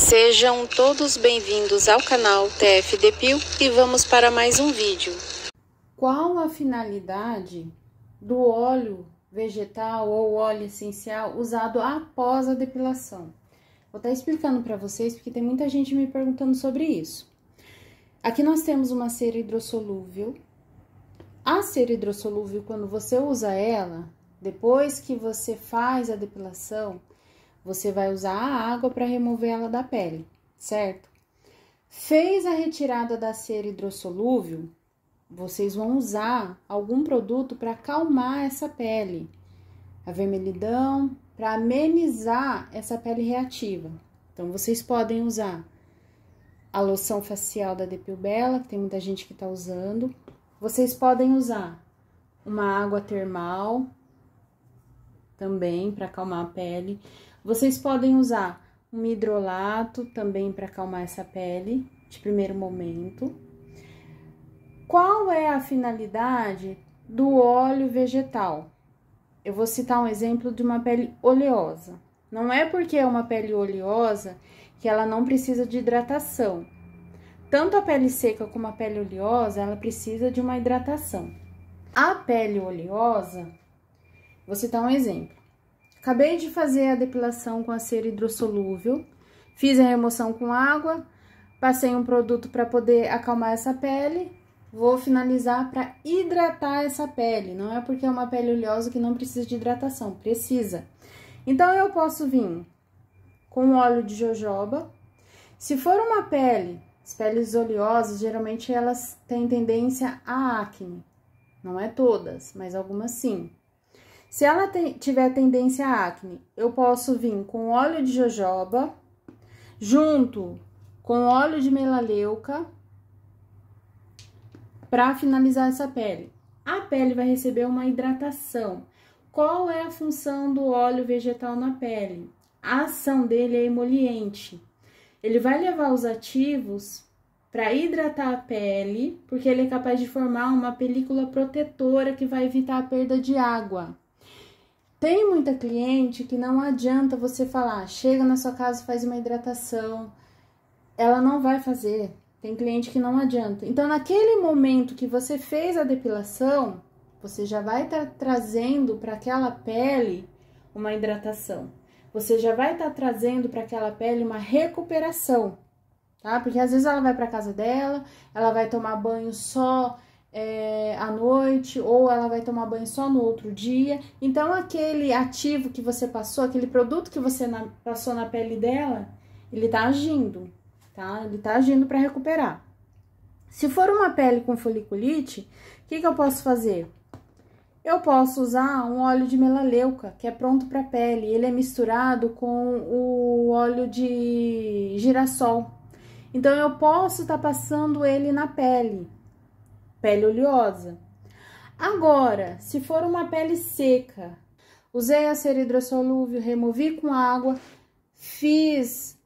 Sejam todos bem-vindos ao canal TF Depil e vamos para mais um vídeo. Qual a finalidade do óleo vegetal ou óleo essencial usado após a depilação? Vou estar explicando para vocês porque tem muita gente me perguntando sobre isso. Aqui nós temos uma cera hidrossolúvel. A cera hidrossolúvel, quando você usa ela, depois que você faz a depilação, você vai usar a água para remover ela da pele, certo? Fez a retirada da cera hidrossolúvel, vocês vão usar algum produto para acalmar essa pele, a vermelhidão, para amenizar essa pele reativa. Então, vocês podem usar a loção facial da Depilbela, que tem muita gente que está usando. Vocês podem usar uma água termal, também para acalmar a pele. Vocês podem usar um hidrolato também para acalmar essa pele de primeiro momento. Qual é a finalidade do óleo vegetal? Eu vou citar um exemplo de uma pele oleosa. Não é porque é uma pele oleosa que ela não precisa de hidratação. Tanto a pele seca como a pele oleosa, ela precisa de uma hidratação. A pele oleosa, vou citar um exemplo. Acabei de fazer a depilação com a cera hidrossolúvel, fiz a remoção com água, passei um produto para poder acalmar essa pele, vou finalizar para hidratar essa pele. Não é porque é uma pele oleosa que não precisa de hidratação, precisa. Então, eu posso vir com óleo de jojoba. Se for uma pele, as peles oleosas, geralmente elas têm tendência a acne. Não é todas, mas algumas sim. Se ela te, tiver tendência à acne, eu posso vir com óleo de jojoba, junto com óleo de melaleuca, para finalizar essa pele. A pele vai receber uma hidratação. Qual é a função do óleo vegetal na pele? A ação dele é emoliente. Ele vai levar os ativos para hidratar a pele, porque ele é capaz de formar uma película protetora que vai evitar a perda de água. Tem muita cliente que não adianta você falar, chega na sua casa, faz uma hidratação. Ela não vai fazer. Tem cliente que não adianta. Então, naquele momento que você fez a depilação, você já vai estar tá trazendo para aquela pele uma hidratação. Você já vai estar tá trazendo para aquela pele uma recuperação, tá? Porque às vezes ela vai para casa dela, ela vai tomar banho só é, à noite, ou ela vai tomar banho só no outro dia. Então, aquele ativo que você passou, aquele produto que você na, passou na pele dela, ele tá agindo, tá? Ele tá agindo para recuperar. Se for uma pele com foliculite, o que, que eu posso fazer? Eu posso usar um óleo de melaleuca, que é pronto para pele. Ele é misturado com o óleo de girassol. Então, eu posso estar tá passando ele na pele, pele oleosa. Agora, se for uma pele seca, usei acero hidrossolúvel, removi com água, fiz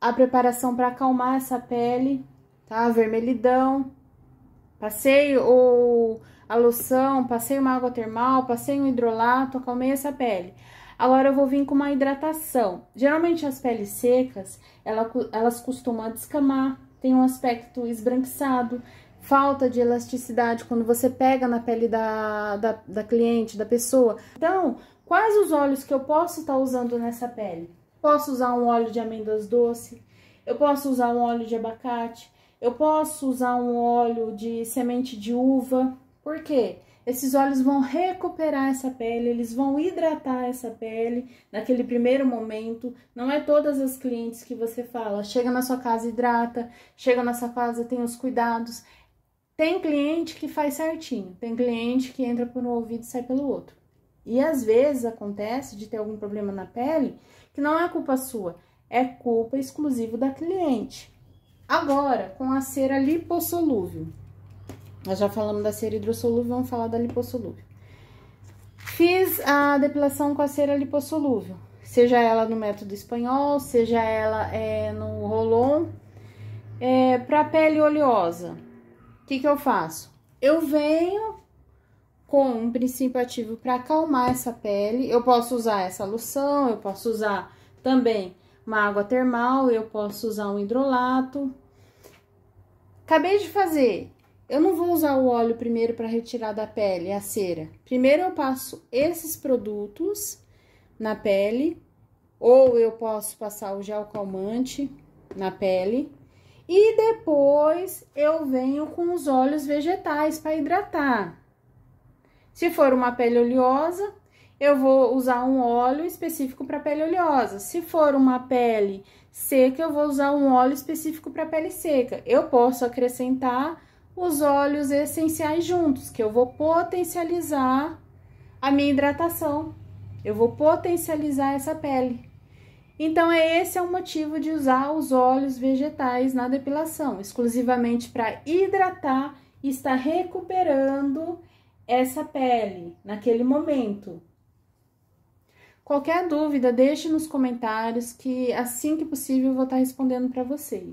a preparação para acalmar essa pele, tá? A vermelhidão, passei o, a loção, passei uma água termal, passei um hidrolato, acalmei essa pele. Agora eu vou vir com uma hidratação. Geralmente as peles secas, ela, elas costumam descamar, tem um aspecto esbranquiçado, falta de elasticidade quando você pega na pele da, da, da cliente, da pessoa. Então, quais os óleos que eu posso estar tá usando nessa pele? Posso usar um óleo de amêndoas doce, eu posso usar um óleo de abacate, eu posso usar um óleo de semente de uva. Por quê? Esses óleos vão recuperar essa pele, eles vão hidratar essa pele naquele primeiro momento. Não é todas as clientes que você fala, chega na sua casa, hidrata, chega na sua casa, tem os cuidados. Tem cliente que faz certinho, tem cliente que entra por um ouvido e sai pelo outro. E às vezes acontece de ter algum problema na pele que não é culpa sua, é culpa exclusiva da cliente. Agora, com a cera lipossolúvel. Nós já falamos da cera hidrossolúvel, vamos falar da lipossolúvel. Fiz a depilação com a cera lipossolúvel, seja ela no método espanhol, seja ela é, no rolon, é, para pele oleosa que, que eu faço? Eu venho com um princípio ativo para acalmar essa pele. Eu posso usar essa loção, eu posso usar também uma água termal, eu posso usar um hidrolato. Acabei de fazer. Eu não vou usar o óleo primeiro para retirar da pele a cera. Primeiro eu passo esses produtos na pele, ou eu posso passar o gel calmante na pele. E depois eu venho com os óleos vegetais para hidratar. Se for uma pele oleosa, eu vou usar um óleo específico para pele oleosa. Se for uma pele seca, eu vou usar um óleo específico para pele seca. Eu posso acrescentar os óleos essenciais juntos, que eu vou potencializar a minha hidratação. Eu vou potencializar essa pele. Então, é esse é o motivo de usar os óleos vegetais na depilação, exclusivamente para hidratar e estar recuperando essa pele naquele momento. Qualquer dúvida, deixe nos comentários que assim que possível eu vou estar respondendo para vocês.